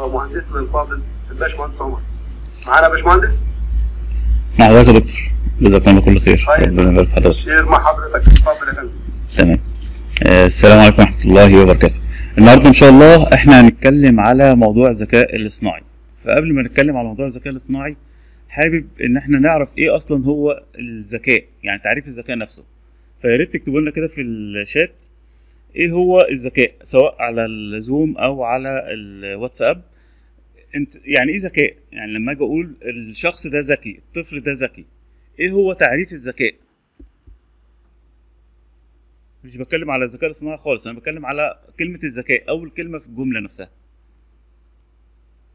ومهندس من الباشمهندس عمر معانا باشمهندس مع حضرتك يا دكتور جزاك الله كل خير طيب. ربنا يبارك في حضرتك خير مع حضرتك اتفضل يا فندم تمام آه، السلام عليكم ورحمه الله وبركاته النهارده ان شاء الله احنا هنتكلم على موضوع الذكاء الاصطناعي فقبل ما نتكلم على موضوع الذكاء الاصطناعي حابب ان احنا نعرف ايه اصلا هو الذكاء يعني تعريف الذكاء نفسه فيا ريت تكتبوا لنا كده في الشات ايه هو الذكاء سواء على الزوم او على الواتساب انت يعني ايه ذكاء يعني لما اجي اقول الشخص ده ذكي الطفل ده ذكي ايه هو تعريف الذكاء مش بتكلم على الذكاء الاصطناعي خالص انا بتكلم على كلمه الذكاء اول كلمه في الجمله نفسها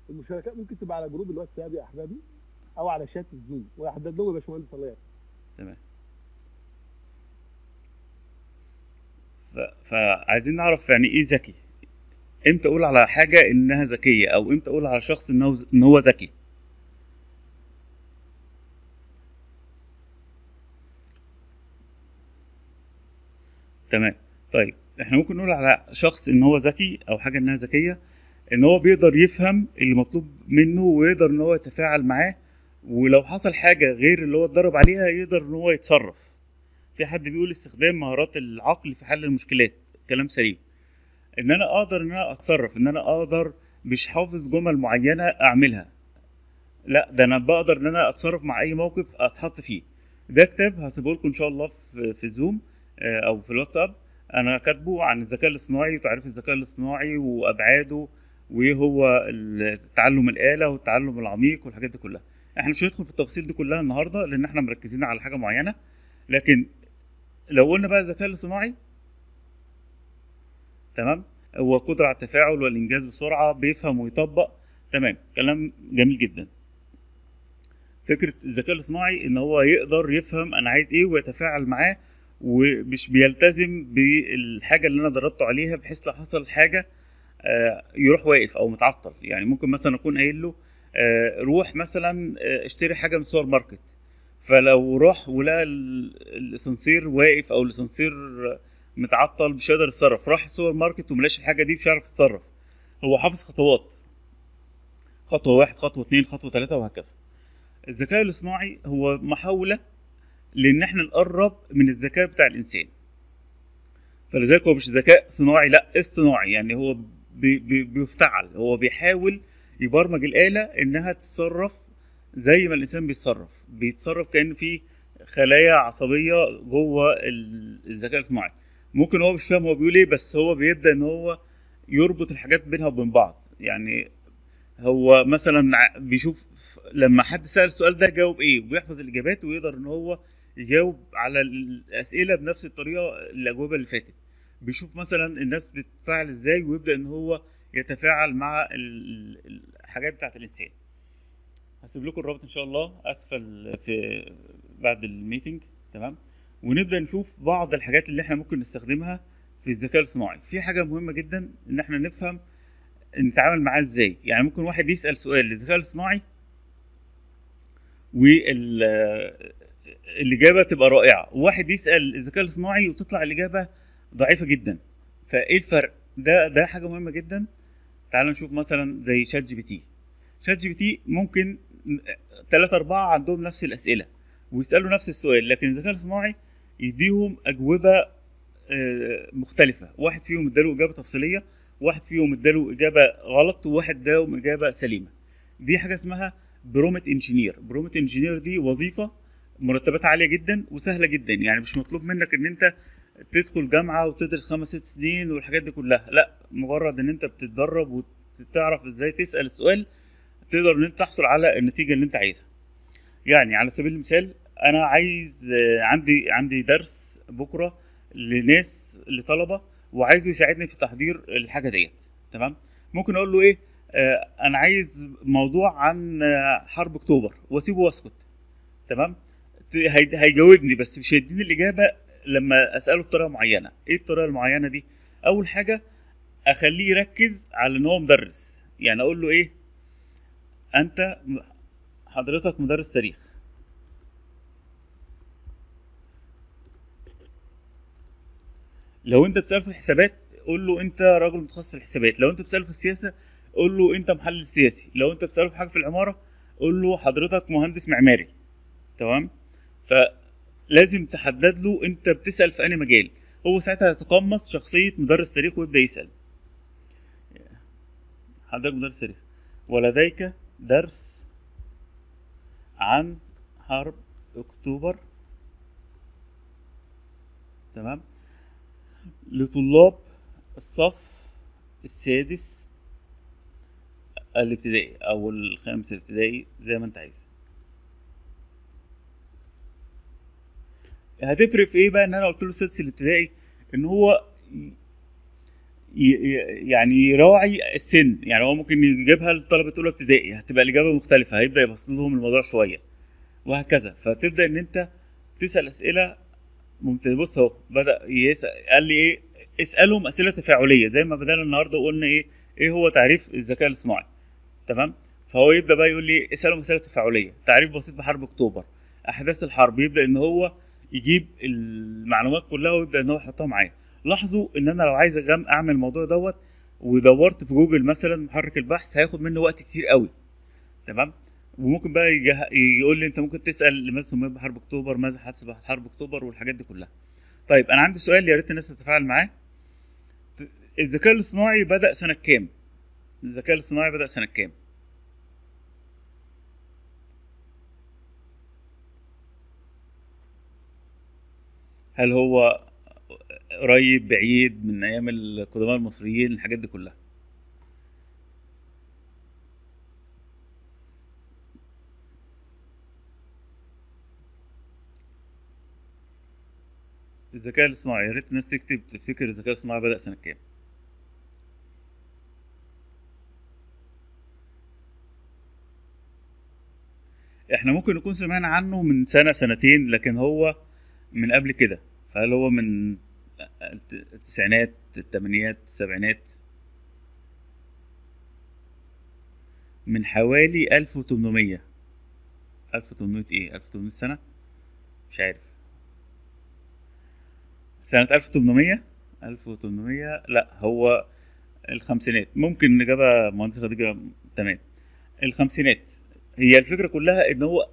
المشاركات ممكن تبقى على جروب الواتساب يا احبابي او على شات الزوم ويحدد لهم يا باشمهندس الله تمام فعايزين نعرف يعني ايه ذكي امتى اقول على حاجه انها ذكيه او امتى اقول على شخص ان هو ذكي تمام طيب احنا ممكن نقول على شخص ان هو ذكي او حاجه انها ذكيه ان هو بيقدر يفهم اللي مطلوب منه ويقدر ان هو يتفاعل معاه ولو حصل حاجه غير اللي هو اتدرب عليها يقدر ان هو يتصرف في حد بيقول استخدام مهارات العقل في حل المشكلات كلام سليم ان انا اقدر ان انا اتصرف ان انا اقدر مش حافظ جمل معينه اعملها لا ده انا بقدر ان انا اتصرف مع اي موقف اتحط فيه ده كتاب هسيبه لكم ان شاء الله في في زوم آه، او في الواتساب انا كاتبه عن الذكاء الاصطناعي وتعريف الذكاء الاصطناعي وابعاده وايه هو تعلم الاله والتعلم العميق والحاجات دي كلها احنا مش هندخل في التفاصيل دي كلها النهارده لان احنا مركزين على حاجه معينه لكن لو قلنا بقى الذكاء الاصطناعي تمام هو قدرة على التفاعل والإنجاز بسرعة بيفهم ويطبق تمام كلام جميل جدا فكرة الذكاء الاصطناعي إن هو يقدر يفهم أنا عايز إيه ويتفاعل معاه ومش بيلتزم بالحاجة اللي أنا دربته عليها بحيث لو حصل حاجة آه، يروح واقف أو متعطل يعني ممكن مثلا أكون قايل له آه، روح مثلا آه، اشتري حاجة من سوبر ماركت فلو راح ولقى الاسانسير واقف او الاسانسير متعطل مش هيقدر يتصرف راح السوبر ماركت وملاش الحاجه دي مش عارف يتصرف هو حافظ خطوات خطوه واحد خطوه اتنين خطوه تلاته وهكذا الذكاء الاصطناعي هو محاوله لان احنا نقرب من الذكاء بتاع الانسان فلذلك هو مش ذكاء صناعي لا اصطناعي يعني هو بي بي بيفتعل هو بيحاول يبرمج الاله انها تتصرف زي ما الانسان بيتصرف بيتصرف كان في خلايا عصبيه جوه الذكاء الاصطناعي ممكن هو مش فاهم هو بيقول ايه بس هو بيبدا ان هو يربط الحاجات بينها وبين بعض يعني هو مثلا بيشوف لما حد سال السؤال ده جاوب ايه وبيحفظ الاجابات ويقدر ان هو يجاوب على الاسئله بنفس الطريقه الاجوبه اللي فاتت بيشوف مثلا الناس بتتفاعل ازاي ويبدا ان هو يتفاعل مع الحاجات بتاعت الانسان هسيب لكم الرابط ان شاء الله اسفل في بعد الميتنج تمام ونبدا نشوف بعض الحاجات اللي احنا ممكن نستخدمها في الذكاء الصناعي في حاجه مهمه جدا ان احنا نفهم نتعامل معاه ازاي يعني ممكن واحد يسال سؤال للذكاء الصناعي والاجابه تبقى رائعه وواحد يسال الذكاء الصناعي وتطلع الاجابه ضعيفه جدا فايه الفرق ده ده حاجه مهمه جدا تعالوا نشوف مثلا زي شات جي بي تي شات جي بي تي ممكن ثلاثة أربعة عندهم نفس الأسئلة ويسألوا نفس السؤال لكن الذكاء الصناعي يديهم أجوبة آه، مختلفة واحد فيهم اداله إجابة تفصيلية واحد فيهم اداله إجابة غلط وواحد اداهم إجابة سليمة دي حاجة اسمها برومت انجينير برومت انجينير دي وظيفة مرتبات عالية جدا وسهلة جدا يعني مش مطلوب منك إن أنت تدخل جامعة وتدرس خمس ست سنين والحاجات دي كلها لا مجرد إن أنت بتتدرب وتعرف إزاي تسأل السؤال تقدر ان انت تحصل على النتيجه اللي انت عايزها يعني على سبيل المثال انا عايز آه، عندي عندي درس بكره لناس لطلبه وعايزه يساعدني في تحضير الحاجه ديت تمام ممكن اقول له ايه آه، انا عايز موضوع عن آه، حرب اكتوبر واسيبه واسكت تمام هيجاوبني بس مش هيديني الاجابه لما اساله بطريقه معينه ايه الطريقه المعينه دي اول حاجه اخليه يركز على ان هو مدرس يعني اقول له ايه انت حضرتك مدرس تاريخ لو انت بتساله في الحسابات قول له انت راجل متخصص في الحسابات لو انت بتساله في السياسه قول له انت محلل سياسي لو انت بتساله في حاجه في العماره قول له حضرتك مهندس معماري تمام فلازم تحدد له انت بتسال في انهي مجال هو ساعتها هيتقمص شخصيه مدرس تاريخ ويبدا يسال حضرتك مدرس تاريخ ولديك درس عن حرب أكتوبر تمام لطلاب الصف السادس الابتدائي أو الخامس الابتدائي زي ما أنت عايز هتفرق في إيه بقى إن أنا قلت له السادس الابتدائي إن هو يعني يراعي السن يعني هو ممكن يجيبها لطلبه اولى ابتدائي هتبقى الاجابه مختلفه هيبدا يبسط لهم الموضوع شويه وهكذا فتبدا ان انت تسال اسئله ممتازه بص اهو بدا يسال قال لي ايه اسالهم اسئله تفاعليه زي ما بدانا النهارده وقلنا ايه ايه هو تعريف الذكاء الاصطناعي تمام فهو يبدا بقى يقول لي اسالهم اسئله تفاعليه تعريف بسيط بحرب اكتوبر احداث الحرب يبدا ان هو يجيب المعلومات كلها ويبدا ان هو يحطها معايا لاحظوا ان انا لو عايز اعمل الموضوع دوت ودورت في جوجل مثلا محرك البحث هياخد منه وقت كتير قوي تمام وممكن بقى يقول لي انت ممكن تسال لماذا سميت بحرب اكتوبر ماذا حدث بعد حرب اكتوبر والحاجات دي كلها طيب انا عندي سؤال يا ريت الناس تتفاعل معاه الذكاء الاصطناعي بدا سنه كام الذكاء الاصطناعي بدا سنه كام هل هو قريب بعيد من ايام القدماء المصريين الحاجات دي كلها الذكاء الاصطناعي يا ريت الناس تكتب تفتكر الذكاء الاصطناعي بدأ سنة كام احنا ممكن نكون سمعنا عنه من سنة سنتين لكن هو من قبل كده فهل هو من التسعينات الثمانينات السبعينات من حوالي 1800 1800 ايه 1800 سنة مش عارف سنة 1800 1800 لا هو الخمسينات ممكن نجابة مهندسة خديجة تمام الخمسينات هي الفكرة كلها ان هو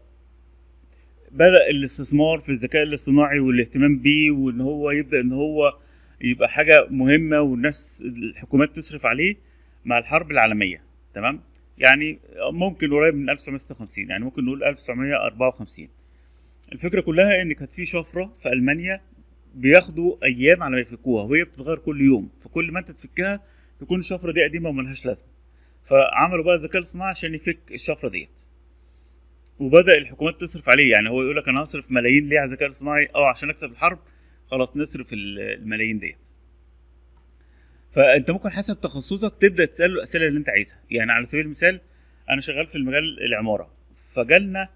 بدا الاستثمار في الذكاء الاصطناعي والاهتمام بيه وان هو يبدا ان هو يبقى حاجه مهمه والناس الحكومات تصرف عليه مع الحرب العالميه تمام يعني ممكن قريب من 1950 يعني ممكن نقول 1954 الفكره كلها ان كانت في شفره في المانيا بياخدوا ايام على ما يفكوها وهي بتتغير كل يوم فكل ما انت تفكها تكون الشفره دي قديمه وملهاش لازمه فعملوا بقى الذكاء الاصطناعي عشان يفك الشفره ديت وبدا الحكومات تصرف عليه يعني هو يقول لك انا هصرف ملايين ليه على الذكاء الصناعي اه عشان اكسب الحرب خلاص نصرف الملايين ديت فانت ممكن حسب تخصصك تبدا تساله الاسئله اللي انت عايزها يعني على سبيل المثال انا شغال في المجال العماره فجالنا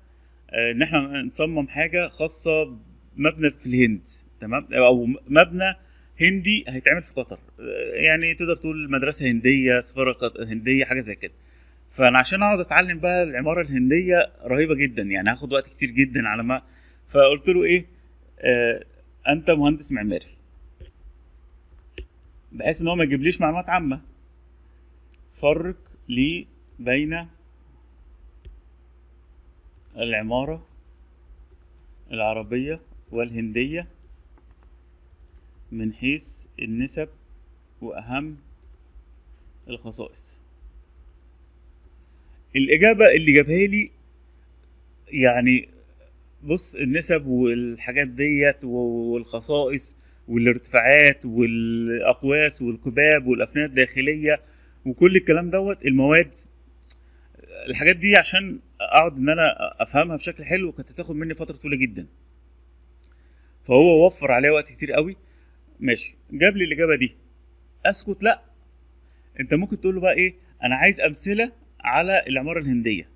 آه، ان احنا نصمم حاجه خاصه مبنى في الهند تمام او مبنى هندي هيتعمل في قطر آه، يعني تقدر تقول مدرسه هنديه سفاره هنديه حاجه زي كده فانا عشان اقعد اتعلم بقى العماره الهنديه رهيبه جدا يعني هاخد وقت كتير جدا على ما فقلت له ايه آه انت مهندس معماري بحيث ان هو ما يجيبليش معلومات عامه فرق لي بين العماره العربيه والهنديه من حيث النسب واهم الخصائص الاجابه اللي جابها لي يعني بص النسب والحاجات ديت والخصائص والارتفاعات والاقواس والكباب والافنان الداخليه وكل الكلام دوت المواد الحاجات دي عشان اقعد ان انا افهمها بشكل حلو كانت هتاخد مني فتره طويله جدا فهو وفر عليا وقت كتير قوي ماشي جاب لي الاجابه دي اسكت لا انت ممكن تقول له بقى ايه انا عايز امثله على العماره الهنديه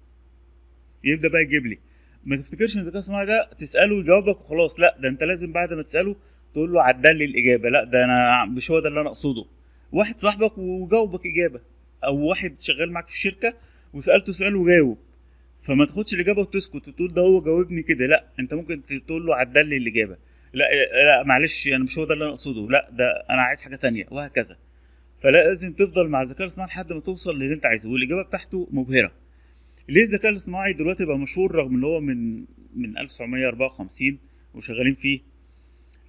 يبدا بقى يجيب لي ما تفتكرش ان الذكاء الصناعي ده تساله يجاوبك وخلاص لا ده انت لازم بعد ما تساله تقول له عدل لي الاجابه لا ده انا مش هو ده اللي انا اقصده واحد صاحبك وجاوبك اجابه او واحد شغال معاك في الشركه وسالته سؤال وجاوب فما تاخدش الاجابه وتسكت وتقول ده هو جاوبني كده لا انت ممكن تقول له عدل لي الاجابه لا لا معلش انا مش هو ده اللي انا اقصده لا ده انا عايز حاجه تانية وهكذا فلازم تفضل مع الذكاء الاصطناعي لحد ما توصل للي انت عايزه والاجابه بتاعته مبهره ليه الذكاء الاصطناعي دلوقتي بقى مشهور رغم ان هو من من 1954 وشغالين فيه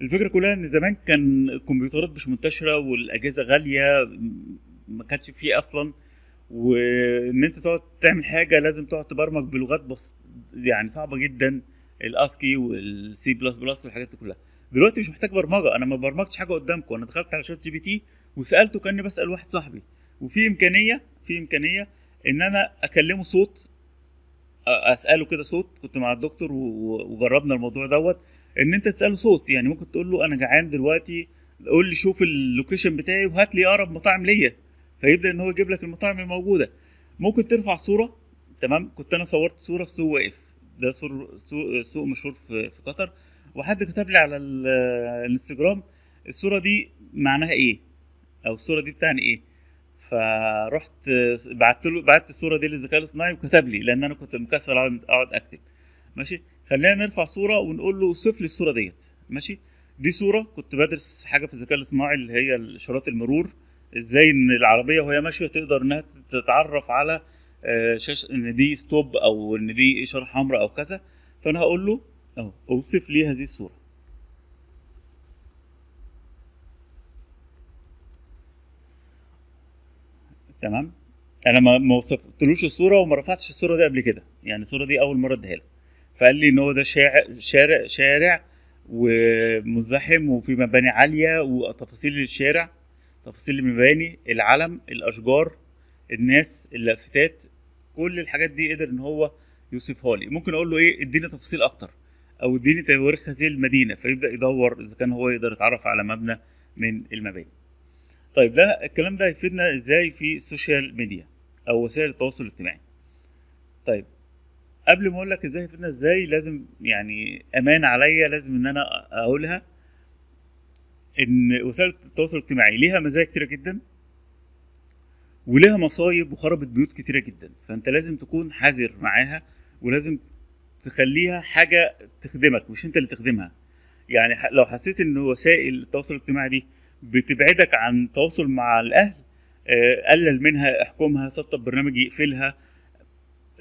الفكره كلها ان زمان كان الكمبيوترات مش منتشره والاجهزه غاليه ما كانش فيه اصلا وان انت تقعد تعمل حاجه لازم تقعد تبرمج بلغات بس يعني صعبه جدا الاسكي والسي بلس بلس والحاجات دي كلها دلوقتي مش محتاج برمجه انا ما برمجتش حاجه قدامكم انا دخلت على شات جي بي تي وسالته كاني بسال واحد صاحبي وفي امكانيه في امكانيه ان انا اكلمه صوت اساله كده صوت كنت مع الدكتور وجربنا الموضوع دوت ان انت تساله صوت يعني ممكن تقول له انا جعان دلوقتي قول لي شوف اللوكيشن بتاعي وهات لي اقرب مطاعم ليا فيبدا ان هو يجيب لك المطاعم الموجوده ممكن ترفع صوره تمام كنت انا صورت صوره السوق واقف ده سوق مشهور في قطر وحد كتب لي على الانستجرام الصوره دي معناها ايه او الصوره دي بتعني ايه فرحت بعت له بعت الصوره دي للذكاء الاصطناعي وكتب لي لان انا كنت مكسل اقعد اكتب ماشي خلينا نرفع صوره ونقول له وصف لي الصوره ديت ماشي دي صوره كنت بدرس حاجه في الذكاء الاصطناعي اللي هي اشارات المرور ازاي ان العربيه وهي ماشيه تقدر انها تتعرف على آه، شاشه ان دي ستوب او ان دي اشاره حمراء او كذا فانا هقول له اهو اوصف لي هذه الصوره تمام انا ما وصفتلوش الصوره وما رفعتش الصوره دي قبل كده يعني الصوره دي اول مره اديها فقال لي ان هو ده شارع شارع شارع ومزدحم وفي مباني عاليه وتفاصيل الشارع تفاصيل المباني العلم الاشجار الناس اللافتات كل الحاجات دي قدر ان هو يوصفها لي ممكن اقول له ايه اديني تفاصيل اكتر او اديني تواريخ هذه المدينه فيبدا يدور اذا كان هو يقدر يتعرف على مبنى من المباني طيب ده الكلام ده هيفيدنا ازاي في السوشيال ميديا او وسائل التواصل الاجتماعي طيب قبل ما اقول لك ازاي هيفيدنا ازاي لازم يعني امان عليا لازم ان انا اقولها ان وسائل التواصل الاجتماعي ليها مزايا كتيره جدا وليها مصايب وخربت بيوت كتيره جدا فانت لازم تكون حذر معاها ولازم تخليها حاجه تخدمك مش انت اللي تخدمها يعني لو حسيت ان وسائل التواصل الاجتماعي دي بتبعدك عن التواصل مع الاهل آه، قلل منها احكمها سطب برنامج يقفلها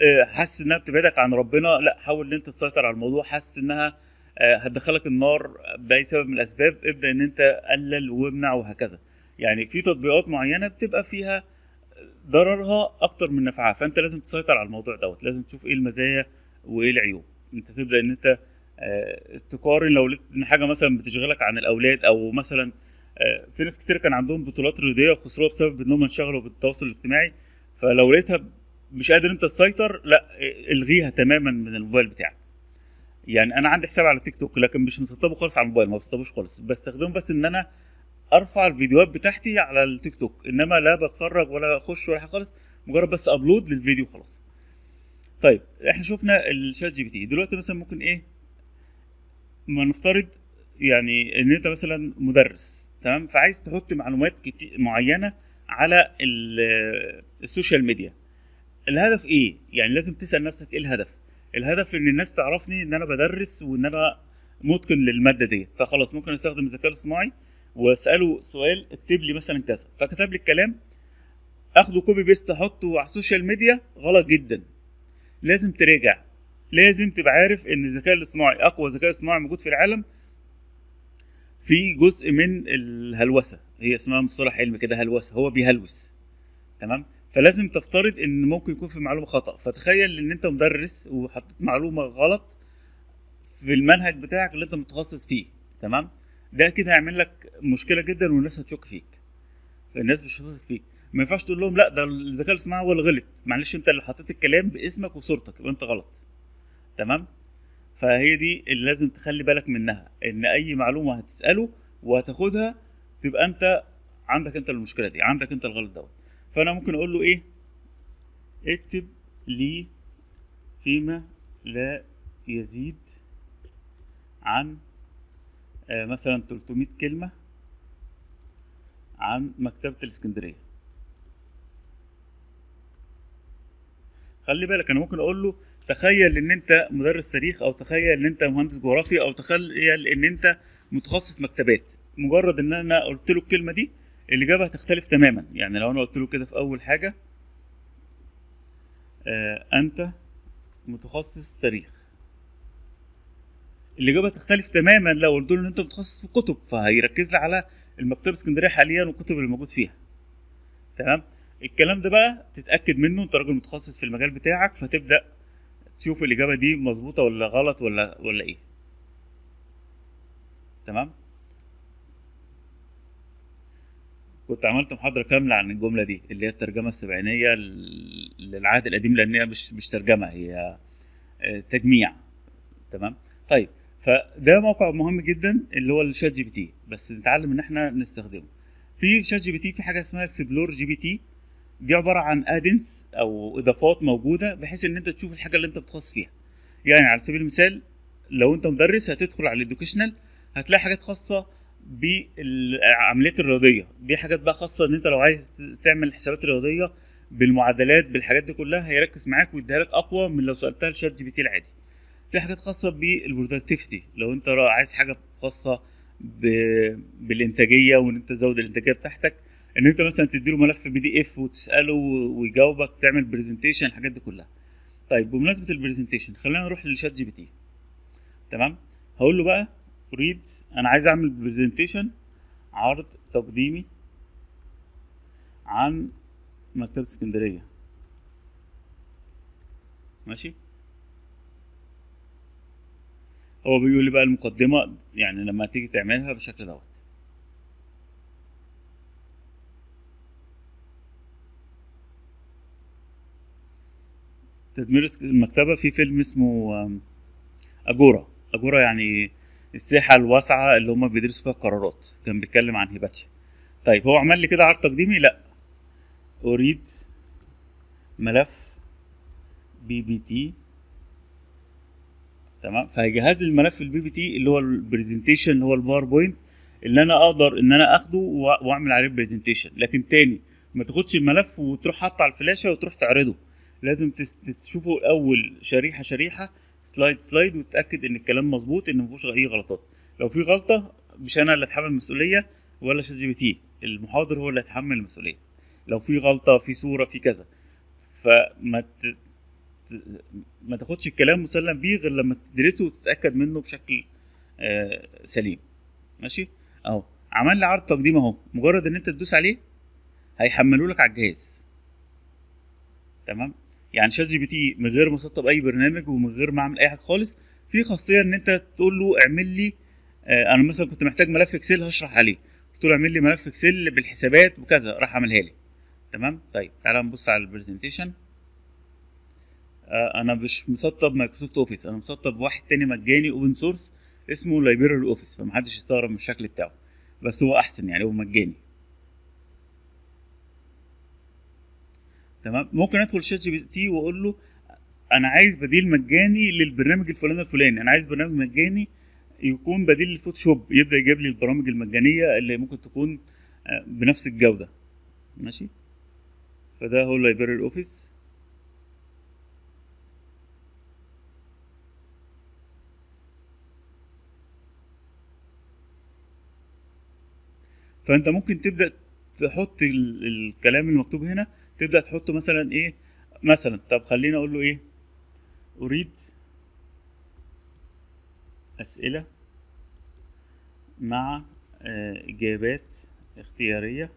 آه، حاسس انها بتبعدك عن ربنا لا حاول ان انت تسيطر على الموضوع حاسس انها آه، هتدخلك النار باي سبب من الاسباب ابدا ان انت قلل وامنع وهكذا يعني في تطبيقات معينه بتبقى فيها ضررها اكتر من نفعها فانت لازم تسيطر على الموضوع دوت لازم تشوف ايه المزايا وايه العيوب انت تبدا ان انت تقارن لو حاجه مثلا بتشغلك عن الاولاد او مثلا آه، في ناس كتير كان عندهم بطولات رياضيه وخسروها بسبب انهم انشغلوا بالتواصل الاجتماعي فلو لقيتها مش قادر انت تسيطر لا آه، الغيها تماما من الموبايل بتاعك يعني انا عندي حساب على تيك توك لكن مش مسطبه خالص على الموبايل ما بسطبوش خالص بستخدمه بس ان انا ارفع الفيديوهات بتاعتي على التيك توك انما لا بتفرج ولا اخش ولا حاجه خالص مجرد بس ابلود للفيديو خلاص طيب احنا شفنا الشات جي بي تي دلوقتي مثلا ممكن ايه ما نفترض يعني ان انت مثلا مدرس تمام فعايز تحط معلومات كتير معينه على السوشيال ميديا الهدف ايه يعني لازم تسال نفسك ايه الهدف الهدف ان الناس تعرفني ان انا بدرس وان انا متقن للماده ديت فخلاص ممكن استخدم الذكاء الاصطناعي واساله سؤال اكتب لي مثلا كذا فكتب لي الكلام اخده كوبي بيست احطه على السوشيال ميديا غلط جدا لازم تراجع لازم تبقى عارف ان الذكاء الاصطناعي اقوى ذكاء اصطناعي موجود في العالم في جزء من الهلوسه هي اسمها مصطلح علمي كده هلوسه هو بيهلوس تمام فلازم تفترض ان ممكن يكون في معلومه خطا فتخيل ان انت مدرس وحطيت معلومه غلط في المنهج بتاعك اللي انت متخصص فيه تمام ده كده هيعمل لك مشكله جدا والناس هتشك فيك الناس مش هتثق فيك ما ينفعش تقول لهم لا ده الذكاء الاصطناعي هو اللي غلط معلش انت اللي حطيت الكلام باسمك وصورتك يبقى انت غلط تمام فهي دي اللي لازم تخلي بالك منها ان اي معلومه هتساله وهتاخدها تبقى انت عندك انت المشكله دي عندك انت الغلط دوت فانا ممكن اقول له ايه اكتب لي فيما لا يزيد عن آه، مثلا 300 كلمه عن مكتبه الاسكندريه خلي بالك انا ممكن اقول له تخيل ان انت مدرس تاريخ او تخيل ان انت مهندس جغرافي او تخيل ان انت متخصص مكتبات مجرد ان انا قلت له الكلمه دي الاجابه هتختلف تماما يعني لو انا قلت له كده في اول حاجه آه انت متخصص تاريخ الاجابه هتختلف تماما لو قلت له ان انت متخصص في كتب فهيركز لي على المكتبه الاسكندريه حاليا والكتب اللي موجود فيها تمام الكلام ده بقى تتاكد منه انت راجل متخصص في المجال بتاعك فتبدا تشوف الاجابه دي مظبوطه ولا غلط ولا ولا ايه تمام كنت عملت محاضره كامله عن الجمله دي اللي هي الترجمه السبعينيه للعهد القديم لان هي مش مش ترجمه هي آه، تجميع تمام طيب فده موقع مهم جدا اللي هو الشات جي بي تي بس نتعلم ان احنا نستخدمه في شات جي بي تي في حاجه اسمها اكسبلور جي بي تي دي عباره عن ادنس او اضافات موجوده بحيث ان انت تشوف الحاجه اللي انت بتخصص فيها يعني على سبيل المثال لو انت مدرس هتدخل على الادوكيشنال هتلاقي حاجات خاصه بالعمليات الرياضيه دي حاجات بقى خاصه ان انت لو عايز تعمل حسابات رياضيه بالمعادلات بالحاجات دي كلها هيركز معاك ويديها لك اقوى من لو سالتها لشات جي بي تي العادي في حاجات خاصه بالبرودكتيفيتي لو انت عايز حاجه خاصه بالانتاجيه وان انت تزود الانتاجيه بتاعتك ان انت مثلا تديله ملف بي دي اف وتساله ويجاوبك تعمل برزنتيشن الحاجات دي كلها طيب بمناسبه البرزنتيشن خلينا نروح للشات جي بي تي تمام هقول له بقى ريد انا عايز اعمل برزنتيشن عرض تقديمي عن مكتبه اسكندريه ماشي هو بيقول لي بقى المقدمه يعني لما تيجي تعملها بالشكل دوت تدمير المكتبه في فيلم اسمه اجورا اجورا يعني الساحه الواسعه اللي هما بيدرسوا فيها القرارات كان بيتكلم عن هيباتيا طيب هو عمل لي كده عرض تقديمي لا اريد ملف بي بي تي تمام فهيجهز لي الملف البي بي تي اللي هو البرزنتيشن اللي هو الباوربوينت اللي انا اقدر ان انا اخده واعمل عليه برزنتيشن لكن تاني ما تاخدش الملف وتروح حاطه على الفلاشه وتروح تعرضه لازم تشوفوا الاول شريحه شريحه سلايد سلايد وتتاكد ان الكلام مظبوط ان فيهوش اي غلطات لو في غلطه مش انا اللي اتحمل المسؤوليه ولا شات جي بي تي المحاضر هو اللي هيتحمل المسؤوليه لو في غلطه في صوره في كذا فما ت... ما تاخدش الكلام مسلم بيه غير لما تدرسه وتتاكد منه بشكل آه، سليم ماشي اهو عمل لي عرض تقديم اهو مجرد ان انت تدوس عليه هيحمله لك على الجهاز تمام يعني شات جي بي تي من غير ما اسطب اي برنامج ومن غير ما اعمل اي حاجه خالص في خاصيه ان انت تقول له اعمل لي آه، انا مثلا كنت محتاج ملف اكسل هشرح عليه قلت له اعمل لي ملف اكسل بالحسابات وكذا راح عملها لي تمام طيب تعالى نبص على البرزنتيشن آه، انا مش مسطب مايكروسوفت اوفيس انا مسطب واحد تاني مجاني اوبن سورس اسمه لايبرال اوفيس فمحدش يستغرب من الشكل بتاعه بس هو احسن يعني هو مجاني تمام ممكن ادخل شات جي بي تي واقول له انا عايز بديل مجاني للبرنامج الفلاني الفلاني انا عايز برنامج مجاني يكون بديل للفوتوشوب يبدا يجيب لي البرامج المجانيه اللي ممكن تكون آه، بنفس الجوده ماشي فده هو اللايبراري اوفيس فانت ممكن تبدا تحط الكلام المكتوب هنا تبدا تحطه مثلا ايه مثلا طب خلينا اقول له ايه اريد اسئله مع آه، اجابات اختياريه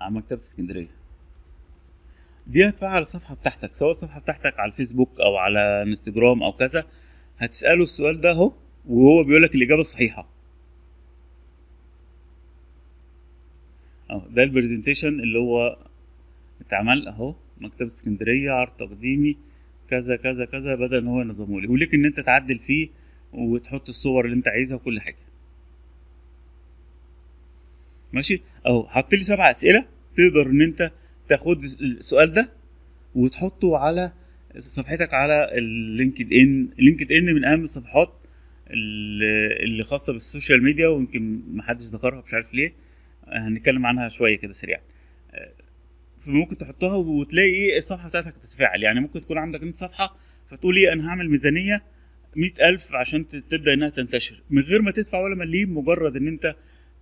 عن مكتبه اسكندريه دي هتفعل على الصفحه بتاعتك سواء الصفحه بتاعتك على الفيسبوك او على انستجرام او كذا هتساله السؤال ده اهو وهو بيقول لك الاجابه الصحيحه اه ده البرزنتيشن اللي هو اتعمل اهو مكتبه اسكندريه عرض تقديمي كذا كذا كذا بدل ان هو ينظمه لي وليك ان انت تعدل فيه وتحط الصور اللي انت عايزها وكل حاجه ماشي اهو حط لي سبع اسئله تقدر ان انت تاخد السؤال ده وتحطه على صفحتك على اللينكد ان لينكد ان من اهم الصفحات اللي خاصه بالسوشيال ميديا ويمكن محدش ذكرها مش عارف ليه هنتكلم عنها شويه كده سريع فممكن آه، تحطها وتلاقي ايه الصفحه بتاعتك بتتفاعل يعني ممكن تكون عندك انت صفحه فتقول ايه انا هعمل ميزانيه مئة ألف عشان تبدأ إنها تنتشر من غير ما تدفع ولا مليم مجرد إن أنت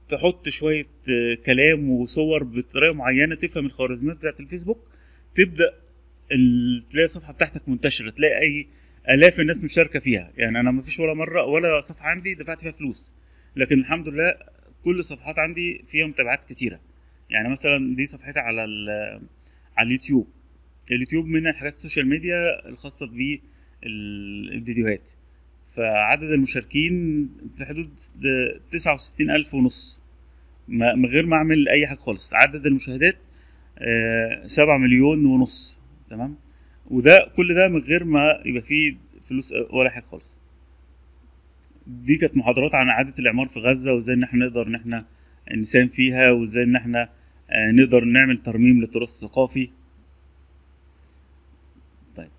تحط شوية آه، كلام وصور بطريقة معينة تفهم الخوارزميات بتاعت الفيسبوك تبدأ تلاقي الصفحة بتاعتك منتشرة تلاقي أي آلاف الناس مشاركة فيها يعني أنا ما فيش ولا مرة ولا صفحة عندي دفعت فيها فلوس لكن الحمد لله كل الصفحات عندي فيها متابعات كتيره يعني مثلا دي صفحتي على على اليوتيوب اليوتيوب من الحاجات السوشيال ميديا الخاصه بالفيديوهات فعدد المشاركين في حدود تسعة وستين ألف ونص من غير ما أعمل أي حاجة خالص عدد المشاهدات آه، سبعة مليون ونص تمام وده كل ده من غير ما يبقى فيه فلوس آه، ولا حاجة خالص دي كانت محاضرات عن اعاده الاعمار في غزه وازاي ان احنا نقدر ان احنا نساهم فيها وازاي ان احنا آه، نقدر نعمل ترميم للتراث الثقافي طيب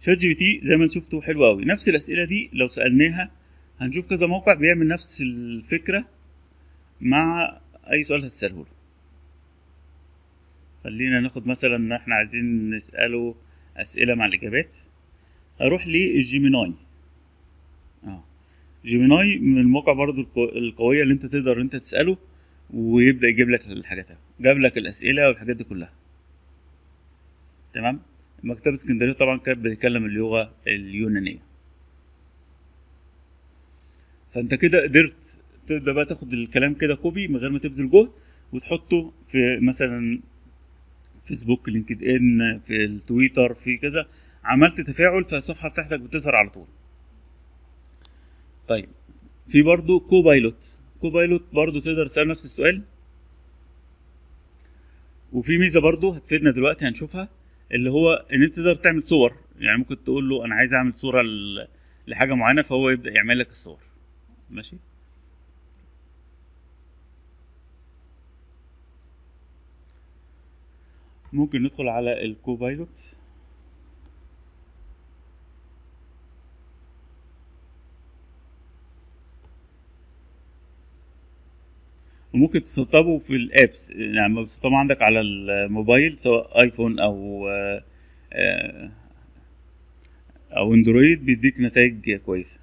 شات جي بي تي زي ما شفتوا حلو قوي نفس الاسئله دي لو سالناها هنشوف كذا موقع بيعمل نفس الفكره مع اي سؤال هتساله له خلينا ناخد مثلا ان احنا عايزين نساله اسئله مع الاجابات هروح للجيميناي جيميناي من المواقع برضو القويه اللي انت تقدر انت تساله ويبدا يجيب لك الحاجات جاب لك الاسئله والحاجات دي كلها تمام مكتبه اسكندريه طبعا كانت بتتكلم اللغه اليونانيه فانت كده قدرت تبدا بقى تاخد الكلام كده كوبي من غير ما تبذل جهد وتحطه في مثلا فيسبوك لينكد ان في التويتر في كذا عملت تفاعل فالصفحه بتاعتك بتظهر على طول طيب في برضو كوبايلوت كوبايلوت برضو تقدر تسأل نفس السؤال وفي ميزه برضو هتفيدنا دلوقتي هنشوفها اللي هو ان انت تقدر تعمل صور يعني ممكن تقول له انا عايز اعمل صوره لحاجه معينه فهو يبدا يعمل لك الصور ماشي ممكن ندخل على الكوبايلوت ممكن تسطبه في الابس يعني لما بتسطبه عندك على الموبايل سواء ايفون او آه، او اندرويد بيديك نتائج كويسه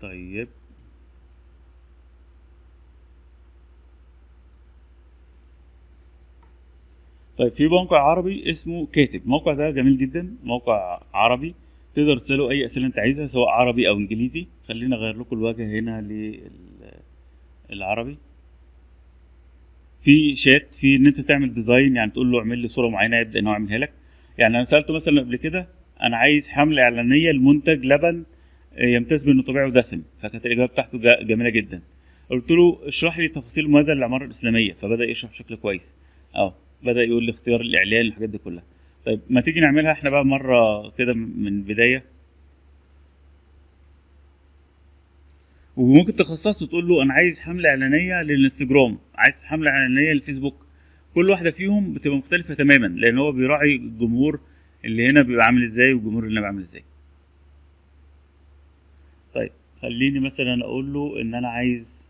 طيب طيب في موقع عربي اسمه كاتب الموقع ده جميل جدا موقع عربي تقدر تساله اي اسئله انت عايزها سواء عربي او انجليزي خلينا اغير لكم الواجهه هنا للعربي في شات في ان انت تعمل ديزاين يعني تقول له اعمل لي صوره معينه يبدا ان هو يعملها لك يعني انا سالته مثلا قبل كده انا عايز حمله اعلانيه لمنتج لبن يمتاز بانه طبيعي ودسم فكانت الاجابه بتاعته جميله جدا قلت له اشرح لي تفاصيل ماذا للعماره الاسلاميه فبدا يشرح بشكل كويس اه بدا يقول لي اختيار الاعلان الحاجات دي كلها طيب ما تيجي نعملها احنا بقى مره كده من البدايه وممكن تخصصه تقول له انا عايز حمله اعلانيه للانستجرام عايز حمله اعلانيه للفيسبوك كل واحده فيهم بتبقى مختلفه تماما لان هو بيراعي الجمهور اللي هنا بيبقى عامل ازاي والجمهور اللي هنا بيعمل ازاي طيب خليني مثلا اقول له ان انا عايز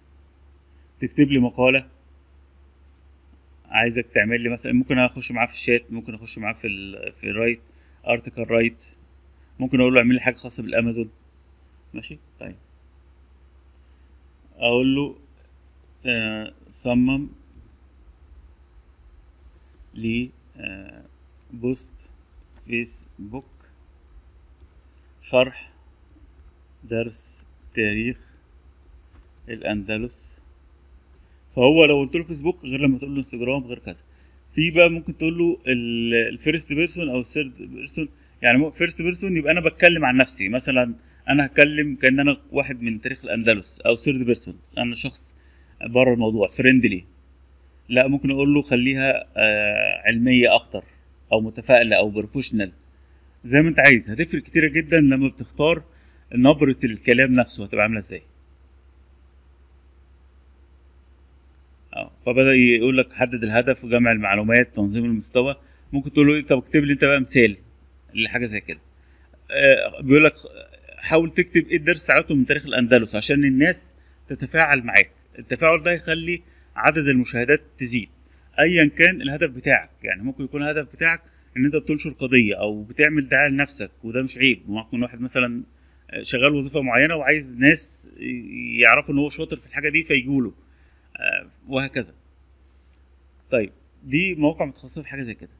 تكتب لي مقاله عايزك تعمل لي مثلا ممكن اخش معاه في الشات ممكن اخش معاه في ال في الرايت ارتكل رايت ممكن اقول له اعمل لي حاجه خاصه بالامازون ماشي طيب اقول له آه صمم لي آه بوست فيسبوك شرح درس تاريخ الأندلس فهو لو قلت له فيسبوك غير لما تقول له انستجرام غير كذا في بقى ممكن تقول له الفيرست بيرسون او الثيرد بيرسون يعني فيرست بيرسون يبقى انا بتكلم عن نفسي مثلا انا هتكلم كان انا واحد من تاريخ الاندلس او ثيرد بيرسون انا شخص بره الموضوع فريندلي لا ممكن اقول له خليها آه، علميه اكتر او متفائله او بروفيشنال زي ما انت عايز هتفرق كتير جدا لما بتختار نبره الكلام نفسه هتبقى عامله ازاي آه. فبدا يقول لك حدد الهدف وجمع المعلومات تنظيم المستوى ممكن تقول له إيه؟ طب اكتب لي انت بقى مثال لحاجه زي كده آه، بيقول لك حاول تكتب ايه الدرس تعلمته من تاريخ الاندلس عشان الناس تتفاعل معاك التفاعل ده يخلي عدد المشاهدات تزيد ايا كان الهدف بتاعك يعني ممكن يكون الهدف بتاعك ان انت بتنشر قضيه او بتعمل دعايه لنفسك وده مش عيب ممكن واحد مثلا شغال وظيفه معينه وعايز ناس يعرفوا ان هو شاطر في الحاجه دي فيجوا له آه، وهكذا طيب دي مواقع متخصصه في حاجه زي كده